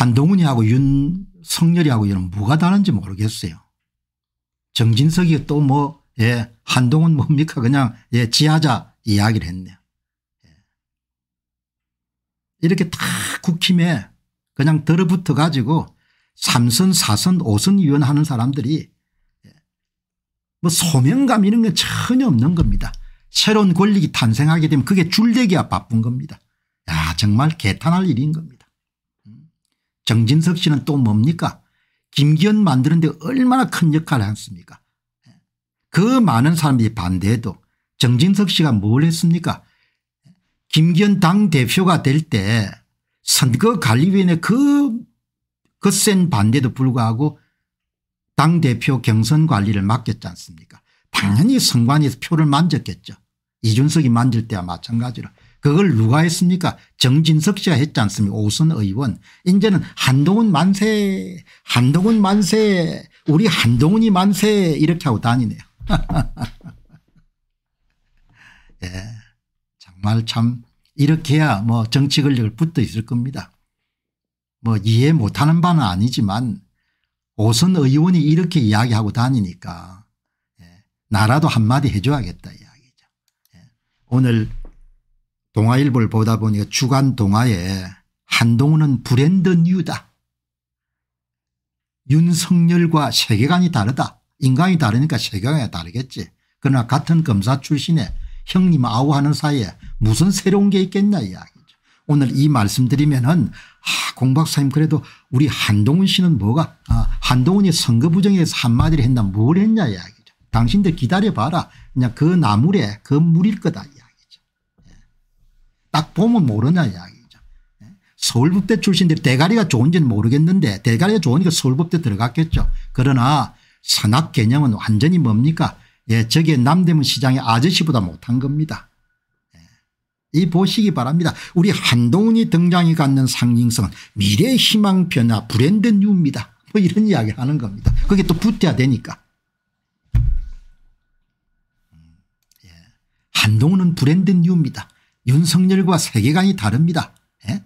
한동훈이하고 윤석열이하고 이런 뭐가 다른지 모르겠어요. 정진석이 또 뭐, 예, 한동훈 뭡니까 그냥 예, 지하자 이야기를 했네요. 예. 이렇게 다 국힘에 그냥 들어붙어 가지고 3선 4선 5선 위원하는 사람들이 예, 뭐 소명감 이런 게 전혀 없는 겁니다. 새로운 권력이 탄생하게 되면 그게 줄대기야 바쁜 겁니다. 야 정말 개탄할 일인 겁니다. 정진석 씨는 또 뭡니까 김기현 만드는 데 얼마나 큰 역할을 했습니까 그 많은 사람들이 반대해도 정진석 씨가 뭘 했습니까 김기현 당대표가 될 때 선거관리위원회 그그센 반대도 불구하고 당대표 경선관리를 맡겼지 않습니까 당연히 선관위에서 표를 만졌겠죠. 이준석이 만질 때와 마찬가지로 그걸 누가 했습니까 정진석 씨가 했지 않습니까 오선 의원 이제는 한동훈 만세 한동훈 만세 우리 한동훈이 만세 이렇게 하고 다니네요. 예, 정말 참 이렇게 해야 뭐 정치 권력을 붙어 있을 겁니다. 뭐 이해 못하는 바는 아니지만 오선 의원이 이렇게 이야기하고 다니니까 예, 나라도 한마디 해줘야겠다 이야기죠. 예, 오늘 동아일보를 보다 보니까 주간 동아에 한동훈은 브랜드 뉴다. 윤석열과 세계관이 다르다. 인간이 다르니까 세계관이 다르겠지. 그러나 같은 검사 출신의 형님 아우하는 사이에 무슨 새로운 게 있겠냐 이야기죠. 오늘 이 말씀드리면 은 아, 공박사님 그래도 우리 한동훈 씨는 뭐가 아, 한동훈이 선거 부정에 서 한마디를 했나 뭘 했냐 이야기죠. 당신들 기다려봐라. 그냥 그 나물에 그 물일 거다. 이야기. 딱 보면 모르냐 이야기죠. 예? 서울법대 출신들이 대가리가 좋은지는 모르겠는데 대가리가 좋으니까 서울법대 들어갔겠죠. 그러나 산악 개념은 완전히 뭡니까 예, 저게 남대문 시장의 아저씨보다 못한 겁니다. 예. 이 보시기 바랍니다. 우리 한동훈이 등장이 갖는 상징성은 미래 희망 변화 브랜드 뉴입니다. 뭐 이런 이야기를 하는 겁니다. 그게 또붙어야 되니까. 음. 예. 한동훈은 브랜드 뉴입니다. 윤석열과 세계관이 다릅니다. 에? 예?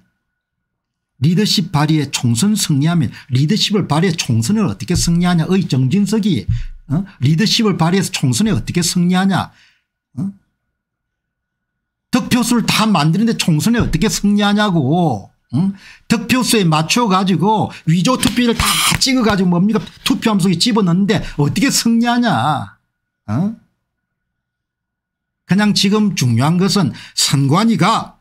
리더십 발휘에 총선 승리하면 리더십을 발휘해 총선을 어떻게 승리하냐의 정진석이 어? 리더십을 발휘해서 총선에 어떻게 승리하냐 어? 득표수를 다 만드는데 총선에 어떻게 승리하냐고 응? 어? 득표수에 맞춰가지고 위조 투표를 다 찍어가지고 뭡니까 투표함 속에 집어넣는데 어떻게 승리하냐 어? 그냥 지금 중요한 것은 선관위가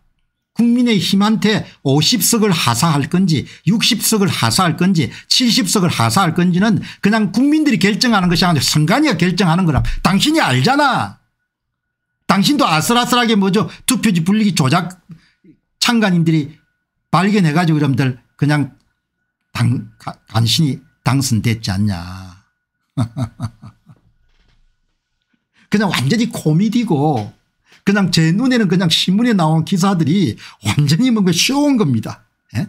국민의힘한테 50석을 하사할 건지 60석을 하사할 건지 70석을 하사할 건지는 그냥 국민들이 결정하는 것이 아니라 선관위가 결정하는 거라 당신이 알잖아. 당신도 아슬아슬하게 뭐죠 투표지 불리기 조작 참관인들이 발견해 가지고 여러분들 그냥 당, 간신히 당선됐지 않냐. 그냥 완전히 코미디고 그냥 제 눈에는 그냥 신문에 나온 기사들이 완전히 뭔가 쇼온 겁니다. 예?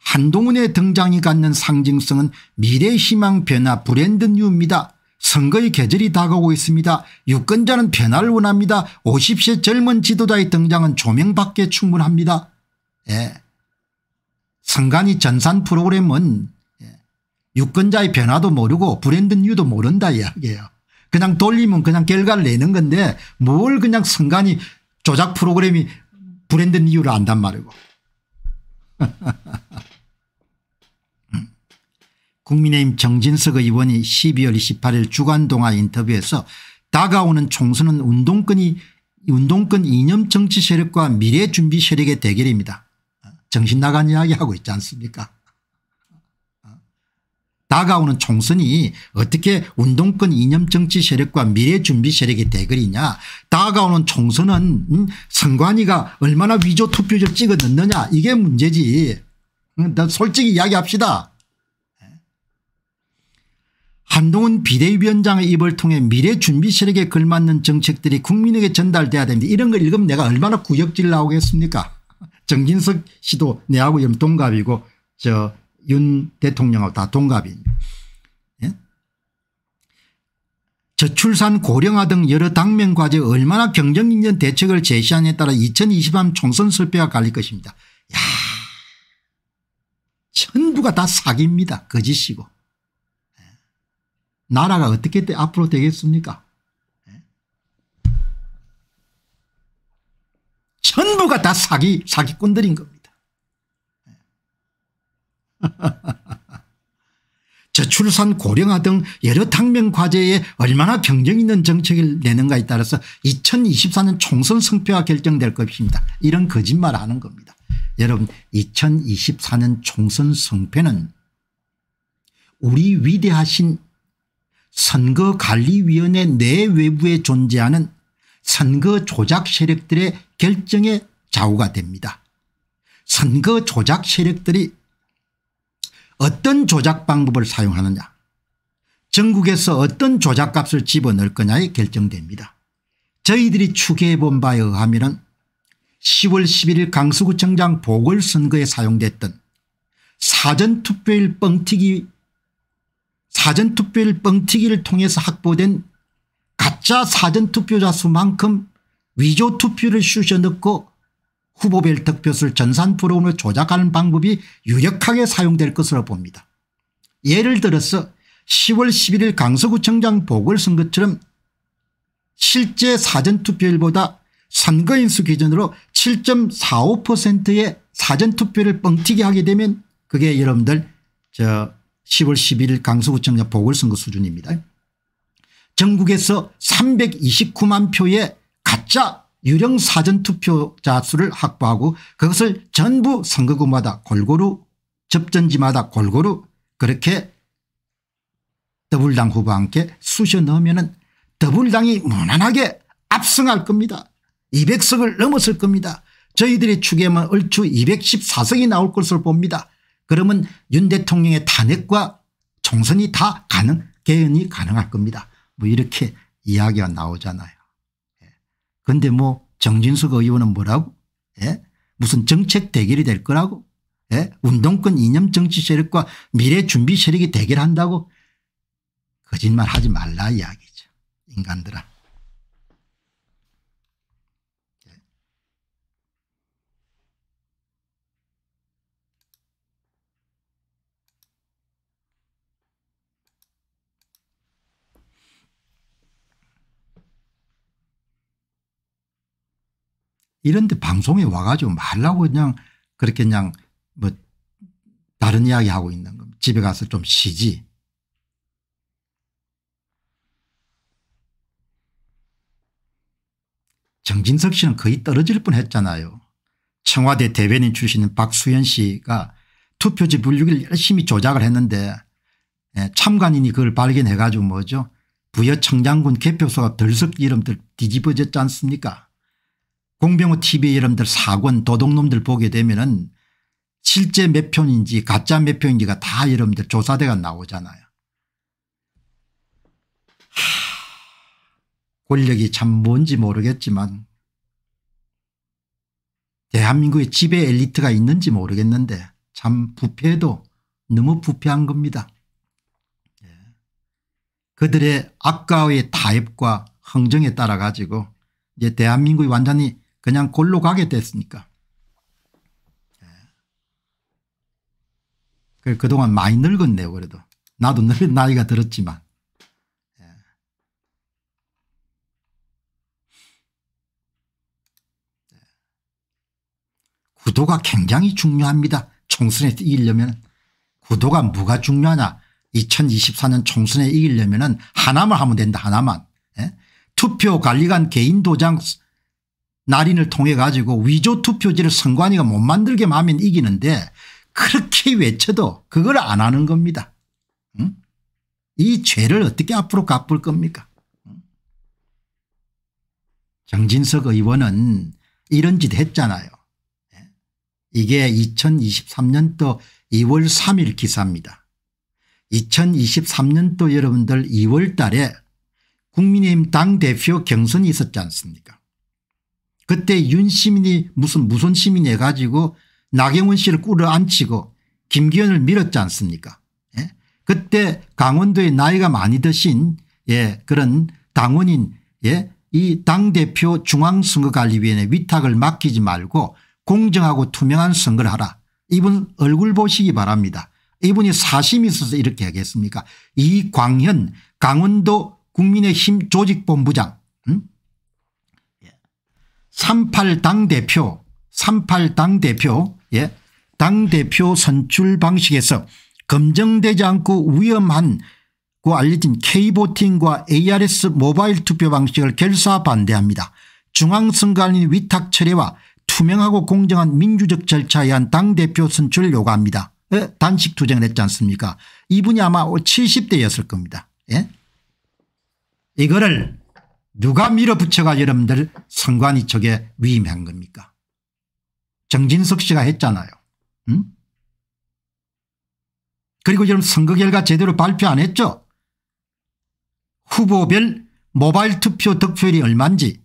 한동훈의 등장이 갖는 상징성은 미래희망 변화 브랜드 뉴입니다. 선거의 계절이 다가오고 있습니다. 유권자는 변화를 원합니다. 50세 젊은 지도자의 등장은 조명밖에 충분합니다. 예. 선관위 전산 프로그램은 예. 유권자의 변화도 모르고 브랜드 뉴도 모른다 이야기예요. 그냥 돌리면 그냥 결과를 내는 건데 뭘 그냥 성간이 조작 프로그램이 브랜드인 이유를 안단 말이고. 국민의힘 정진석 의원이 12월 28일 주간 동안 인터뷰에서 다가오는 총선은 운동권이 운동권 이념 정치 세력과 미래 준비 세력의 대결입니다. 정신 나간 이야기하고 있지 않습니까 다가오는 총선이 어떻게 운동권 이념 정치 세력과 미래 준비 세력이 대결이냐 다가오는 총선은 음, 선관위가 얼마나 위조 투표지를 찍어 넣느냐 이게 문제지 음, 솔직히 이야기합시다. 한동훈 비대위원장의 입을 통해 미래 준비 세력에 걸맞는 정책들이 국민에게 전달돼야 됩니다. 이런 걸 읽으면 내가 얼마나 구역질 나오겠습니까 정진석 씨도 내하고 좀 동갑이고 저윤 대통령하고 다 동갑입니다. 예? 저출산 고령화 등 여러 당면과제 얼마나 경쟁인전 대책을 제시하냐에 따라 2023 총선 설배가 갈릴 것입니다. 야 전부가 다 사기입니다. 거짓이고. 예? 나라가 어떻게 되, 앞으로 되겠습니까 예? 전부가 다 사기 사기꾼들인 겁니다. 저출산 고령화 등 여러 당면 과제에 얼마나 경쟁 있는 정책을 내는가에 따라서 2024년 총선 승패가 결정될 것입니다. 이런 거짓말을 하는 겁니다. 여러분 2024년 총선 승패는 우리 위대하신 선거관리위원회 내외부에 존재하는 선거 조작 세력들의 결정의 좌우가 됩니다. 선거 조작 세력들이 어떤 조작 방법을 사용하느냐 전국에서 어떤 조작값을 집어넣을 거냐에 결정됩니다. 저희들이 추계해 본 바에 의하면 10월 11일 강서구청장 보궐선거에 사용됐던 사전투표일 뻥튀기 사전투표일 뻥튀기를 통해서 확보된 가짜 사전투표자 수만큼 위조투표를 쑤셔 넣고 후보별 득표수를 전산 프로그램을 조작하는 방법이 유력하게 사용될 것으로 봅니다. 예를 들어서 10월 11일 강서구청장 보궐선거처럼 실제 사전투표율보다 선거인수 기준으로 7.45%의 사전투표를 뻥튀기 하게 되면 그게 여러분들 저 10월 11일 강서구청장 보궐선거 수준입니다. 전국에서 329만 표의 가짜 유령 사전투표자 수를 확보하고 그것을 전부 선거구마다 골고루 접전지마다 골고루 그렇게 더불당 후보와 함께 쑤셔 넣으면 은 더불당이 무난하게 압승할 겁니다. 200석을 넘었을 겁니다. 저희들이 추계하면 얼추 214석이 나올 것으로 봅니다. 그러면 윤 대통령의 탄핵과 총선이 다 가능 개연이 가능할 겁니다. 뭐 이렇게 이야기가 나오잖아요. 그런데 뭐 정진석 의원은 뭐라고 예? 무슨 정책 대결이 될 거라고 예? 운동권 이념 정치 세력과 미래 준비 세력이 대결한다고 거짓말 하지 말라 이야기죠 인간들아. 이런 데 방송에 와가지고 말라고 그냥 그렇게 그냥 뭐 다른 이야기 하고 있는 겁니다. 집에 가서 좀 쉬지. 정진석 씨는 거의 떨어질 뻔 했잖아요. 청와대 대변인 출신인 박수현 씨가 투표지 분류기를 열심히 조작을 했는데 예, 참관인이 그걸 발견해 가지고 뭐죠 부여청장군 개표소가 덜석 이름들 뒤집어졌지 않습니까 공병호 tv 여러분들 사권 도둑놈들 보게 되면 은 실제 몇 편인지 가짜 몇 편인지가 다 여러분들 조사대가 나오잖아요. 권력이 참 뭔지 모르겠지만 대한민국의 지배 엘리트가 있는지 모르겠는데 참 부패도 해 너무 부패한 겁니다. 예. 그들의 아까의 타협과 흥정에 따라 가지고 이제 대한민국이 완전히 그냥 골로 가게 됐으니까. 예. 그, 그동안 많이 늙었네요 그래도. 나도 늙은 나이가 들었지만. 예. 구도가 굉장히 중요합니다. 총선에 이기려면 구도가 뭐가 중요하냐 2024년 총선에 이기려면 하나만 하면 된다 하나만 에? 예? 투표 관리관 개인 도장 날인을 통해 가지고 위조 투표지를 선관위가 못 만들게 마면 이기는데 그렇게 외쳐도 그걸 안 하는 겁니다. 응? 이 죄를 어떻게 앞으로 갚을 겁니까? 정진석 의원은 이런 짓 했잖아요. 예? 이게 2023년도 2월 3일 기사입니다. 2023년도 여러분들 2월 달에 국민의힘 당대표 경선이 있었지 않습니까 그때 윤 시민이 무슨 무슨 시민이 해가지고 나경원 씨를 꾸려앉히고 김기현을 밀었지 않습니까 예? 그때 강원도에 나이가 많이 드신 예, 그런 당원인 예, 이 당대표 중앙선거관리위원회 위탁을 맡기지 말고 공정하고 투명한 선거를 하라. 이분 얼굴 보시기 바랍니다. 이분이 사심이 있어서 이렇게 하겠습니까 이광현 강원도 국민의힘 조직본부장 음? 38당 대표 38당 대표 예. 당 대표 선출 방식에서 검증되지 않고 위험한 고 그 알려진 K보팅과 ARS 모바일 투표 방식을 결사 반대합니다. 중앙선관위 위탁 철회와 투명하고 공정한 민주적 절차에 의한 당대표 선출을 요구합니다. 예? 단식 투쟁을 했지 않습니까 이분이 아마 70대였을 겁니다. 예? 이거를 누가 밀어붙여가 여러분들 선관위 쪽에 위임한 겁니까 정진석 씨가 했잖아요. 응? 그리고 여러분 선거 결과 제대로 발표 안 했죠. 후보별 모바일 투표 득표율이 얼만지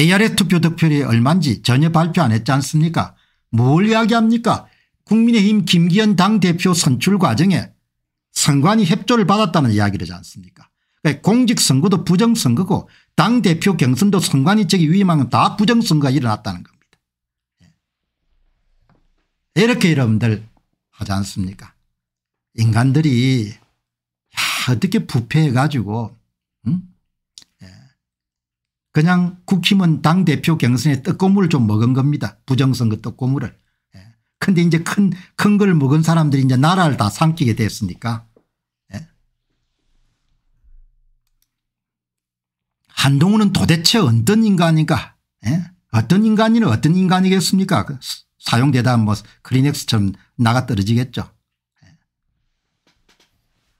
ARS 투표 득표율이 얼만지 전혀 발표 안 했지 않습니까 뭘 이야기합니까 국민의힘 김기현 당대표 선출 과정에 선관위 협조를 받았다는 이야기를 하지 않습니까 그러니까 공직선거도 부정선거고 당대표 경선도 선관위측이 위임하면 다 부정선거가 일어났다는 겁니다. 예. 이렇게 여러분들 하지 않습니까 인간들이 야, 어떻게 부패해가지고 응? 예. 그냥 국힘은 당대표 경선에 떡고물을 좀 먹은 겁니다. 부정선거 떡고물을. 예. 근데 이제 큰 큰 걸 먹은 사람들이 이제 나라를 다 삼키게 됐으니까 한동훈은 도대체 어떤 인간인가 에? 예? 어떤 인간이는 어떤 인간이겠습니까 그 사용되다 뭐 크리넥스처럼 나가 떨어지겠죠. 예.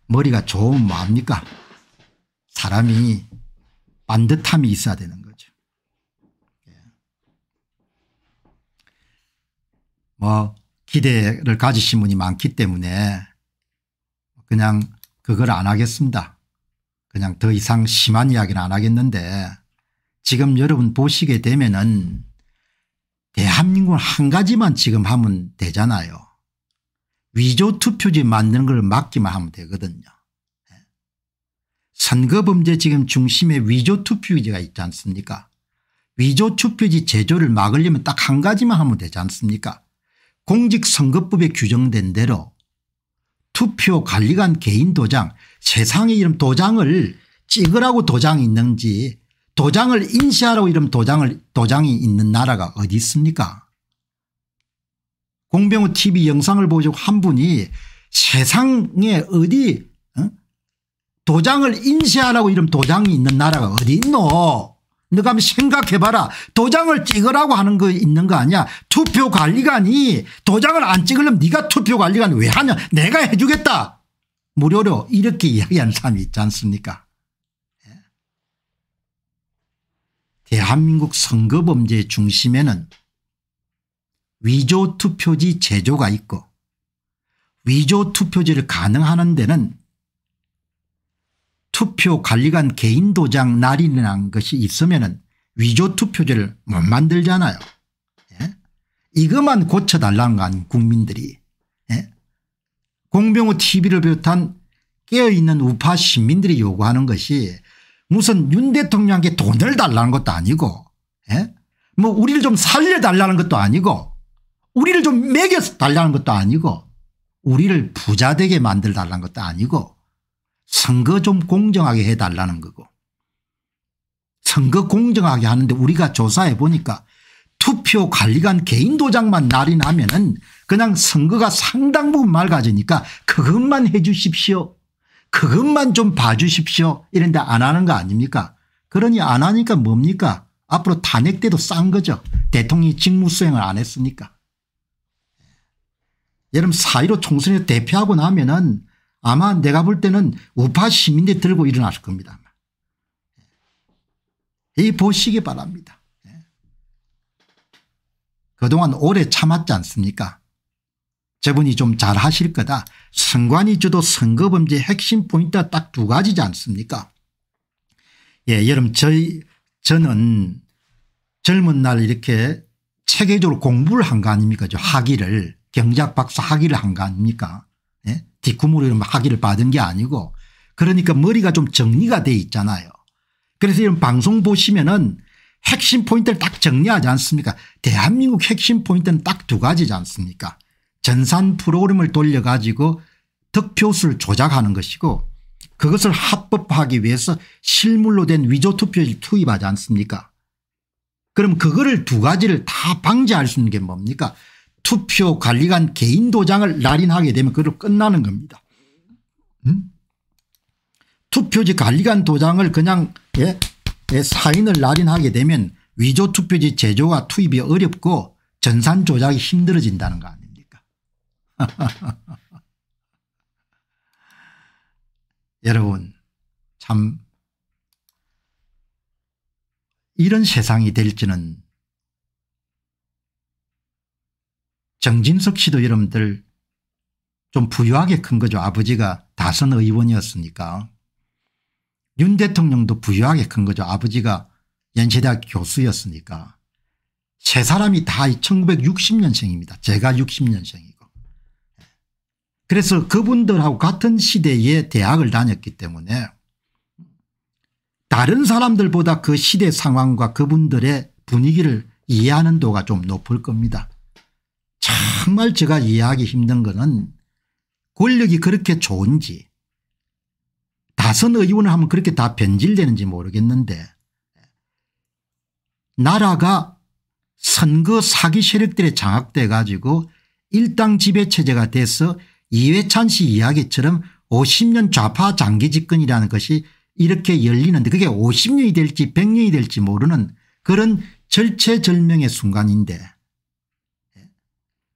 머리가 좋으면 뭐합니까 사람이 반듯함이 있어야 되는 거죠. 예. 뭐 기대를 가지신 분이 많기 때문에 그냥 그걸 안 하겠습니다. 그냥 더 이상 심한 이야기는 안 하겠는데 지금 여러분 보시게 되면은 대한민국 은한 가지만 지금 하면 되잖아요. 위조 투표지 만드는 걸 막기만 하면 되거든요. 예. 선거범죄 지금 중심에 위조 투표지가 있지 않습니까 위조 투표지 제조를 막으려면 딱 한 가지만 하면 되지 않습니까 공직선거법에 규정된 대로 투표 관리관 개인 도장 세상에 이름 도장을 찍으라고 도장이 있는지 도장을 인쇄하라고 이름 도장을 도장이 있는 나라가 어디 있습니까 공병호 tv 영상을 보시고 한 분이 세상에 어디 어? 도장을 인쇄하라고 이름 도장이 있는 나라가 어디 있노 너가 한번 생각해봐라. 도장을 찍으라고 하는 거 있는 거 아니야. 투표관리관이 도장을 안 찍으려면 네가 투표관리관 왜 하냐. 내가 해주겠다. 무료로 이렇게 이야기하는 사람이 있지 않습니까 예. 대한민국 선거범죄 중심에는 위조투표지 제조가 있고 위조투표지를 가능하는 데는 투표 관리관 개인 도장 날인이라는 것이 있으면 위조 투표제를 못 만들잖아요. 예? 이것만 고쳐달라는 건 국민들이. 예? 공병호 tv를 비롯한 깨어있는 우파 시민들이 요구하는 것이 무슨 윤 대통령에게 돈을 달라는 것도 아니고 예? 뭐 우리를 좀 살려달라는 것도 아니고 우리를 좀 먹여달라는 것도 아니고 우리를 부자되게 만들달라는 것도 아니고 선거 좀 공정하게 해달라는 거고 선거 공정하게 하는데 우리가 조사해 보니까 투표 관리관 개인 도장만 날이 나면 은 그냥 선거가 상당 부분 맑아지니까 그것만 해 주십시오. 그것만 좀 봐주십시오. 이런데 안 하는 거 아닙니까 그러니 안 하니까 뭡니까 앞으로 탄핵 때도 싼 거죠. 대통령이 직무수행을 안 했으니까. 여러분 4.15 총선에 대표하고 나면 은 아마 내가 볼 때는 우파 시민들이 들고 일어났을 겁니다. 예. 이 보시기 바랍니다. 예. 그동안 오래 참았지 않습니까 저분이 좀 잘하실 거다. 선관위 주도 선거범죄 핵심 포인트가 딱 두 가지지 않습니까 예, 여러분 저희 저는 젊은 날 이렇게 체계적으로 공부를 한 거 아닙니까 저 학위를 경제학 박사 학위를 한 거 아닙니까 뒷구멍으로 하기를 받은 게 아니고 그러니까 머리가 좀 정리가 돼 있잖아요. 그래서 이런 방송 보시면은 핵심 포인트를 딱 정리하지 않습니까 대한민국 핵심 포인트는 딱 두 가지지 않습니까 전산 프로그램을 돌려가지고 득표수를 조작하는 것이고 그것을 합법화하기 위해서 실물로 된 위조 투표지를 투입하지 않습니까 그럼 그거를 두 가지를 다 방지할 수 있는 게 뭡니까 투표 관리관 개인 도장을 날인하게 되면 그로 끝나는 겁니다. 음? 투표지 관리관 도장을 그냥 예? 예? 사인을 날인하게 되면 위조 투표지 제조와 투입이 어렵고 전산 조작이 힘들어진다는 거 아닙니까 여러분 참 이런 세상이 될지는 정진석 씨도 여러분들 좀 부유하게 큰 거죠. 아버지가 다선 의원이었으니까. 윤 대통령도 부유하게 큰 거죠. 아버지가 연세대학 교수였으니까. 세 사람이 다 1960년생입니다. 제가 60년생이고. 그래서 그분들하고 같은 시대에 대학을 다녔기 때문에 다른 사람들보다 그 시대 상황과 그분들의 분위기를 이해하는 도가 좀 높을 겁니다. 정말 제가 이해하기 힘든 거는 권력이 그렇게 좋은지 다선 의원을 하면 그렇게 다 변질되는지 모르겠는데 나라가 선거 사기 세력들에 장악돼 가지고 일당 지배체제가 돼서 이회찬 씨 이야기처럼 50년 좌파 장기 집권이라는 것이 이렇게 열리는데 그게 50년이 될지 100년이 될지 모르는 그런 절체절명의 순간인데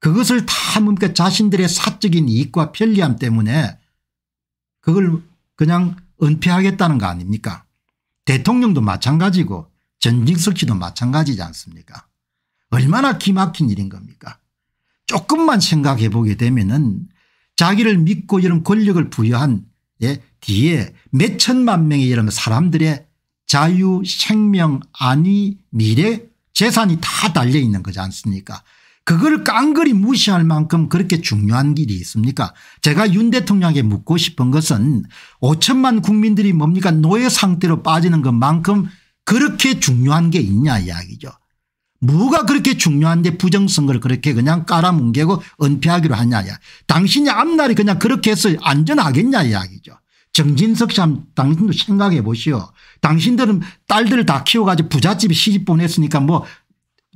그것을 다뭡니 자신들의 사적인 이익과 편리함 때문에 그걸 그냥 은폐하겠다는 거 아닙니까 대통령도 마찬가지고 전직석 씨도 마찬가지지 않습니까 얼마나 기막힌 일인 겁니까 조금만 생각해 보게 되면 은 자기를 믿고 이런 권력을 부여한 예, 뒤에 몇 천만 명의 이런 사람들의 자유 생명 안위 미래 재산이 다 달려 있는 거지 않습니까 그걸 깡그리 무시할 만큼 그렇게 중요한 길이 있습니까 제가 윤 대통령에게 묻고 싶은 것은 5천만 국민들이 뭡니까 노예 상태로 빠지는 것만큼 그렇게 중요한 게 있냐 이야기죠. 뭐가 그렇게 중요한데 부정선거를 그렇게 그냥 깔아뭉개고 은폐하기로 하냐 당신이 앞날이 그냥 그렇게 해서 안전하겠냐 이야기죠. 정진석 씨 당신도 생각해 보시오. 당신들은 딸들을 다 키워가지고 부잣집에 시집 보냈으니까 뭐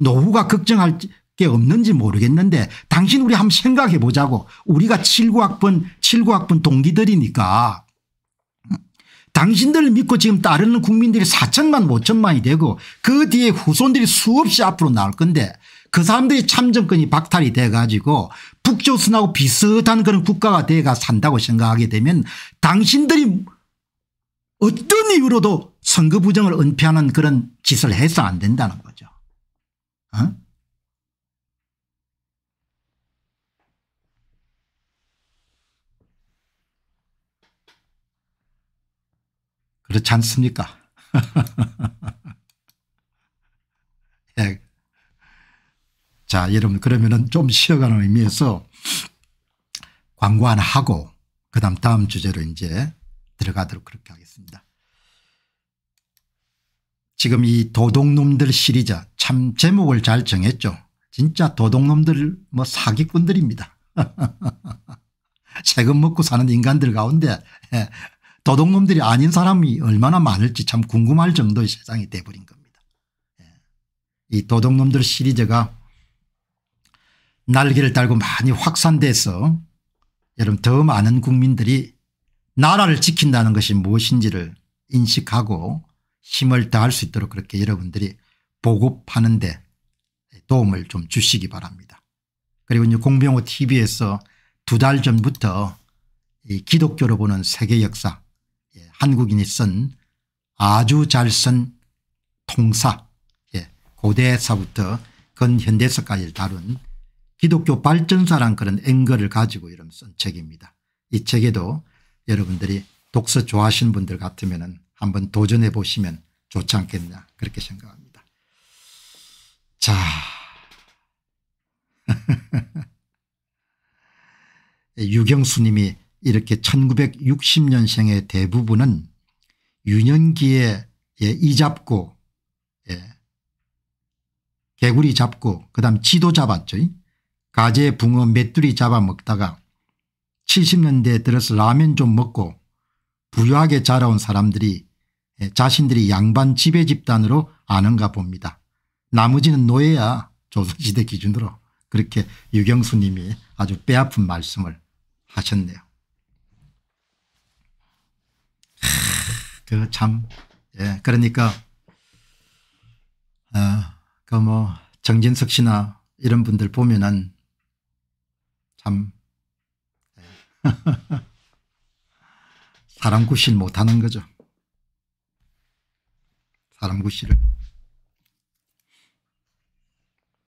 노후가 걱정할 게 없는지 모르겠는데 당신 우리 한번 생각해 보자고 우리가 7구학번 7구학번 동기들이니까 당신들을 믿고 지금 따르는 국민들이 4천만 5천만이 되고 그 뒤에 후손들이 수없이 앞으로 나올 건데 그 사람들이 참정권이 박탈이 돼가지고 북조선하고 비슷한 그런 국가가 돼가 산다고 생각하게 되면 당신들이 어떤 이유로도 선거 부정을 은폐하는 그런 짓을 해서 안 된다는 거죠. 어? 그렇지 않습니까? 예. 자, 여러분 그러면은 좀 쉬어가는 의미에서 광고 하나 하고 그다음 다음 주제로 이제 들어가도록 그렇게 하겠습니다. 지금 이 도둑놈들 시리즈 참 제목을 잘 정했죠. 진짜 도둑놈들 뭐 사기꾼들입니다. 세금 먹고 사는 인간들 가운데 예, 도둑놈들이 아닌 사람이 얼마나 많을지 참 궁금할 정도의 세상이 돼버린 겁니다. 예. 이 도둑놈들 시리즈가 날개를 달고 많이 확산돼서 여러분 더 많은 국민들이 나라를 지킨다는 것이 무엇인지를 인식하고 힘을 다할 수 있도록 그렇게 여러분들이 보급하는 데 도움을 좀 주시기 바랍니다. 그리고 이제 공병호 tv에서 두 달 전부터 이 기독교로 보는 세계 역사 예, 한국인이 쓴 아주 잘 쓴 통사 예, 고대사부터 근현대사까지 다룬 기독교 발전사란 그런 앵글을 가지고 이런 쓴 책입니다. 이 책에도 여러분들이 독서 좋아하시는 분들 같으면 한번 도전해 보시면 좋지 않겠냐 그렇게 생각합니다. 자 예, 유경수 님이 이렇게 1960년생의 대부분은 유년기에 예, 이 잡고 예, 개구리 잡고 그다음 지도 잡았죠. 가재 붕어 메뚜리 잡아먹다가 70년대에 들어서 라면 좀 먹고 부유하게 자라온 사람들이 예, 자신들이 양반 지배 집단으로 아는가 봅니다. 나머지는 노예야 조선시대 기준으로 그렇게 유경수님이 아주 뼈아픈 말씀을 하셨네요. 그 참, 예, 그러니까, 어, 그 뭐, 정진석 씨나 이런 분들 보면은 참, 예. 사람 구실 못하는 거죠. 사람 구실을.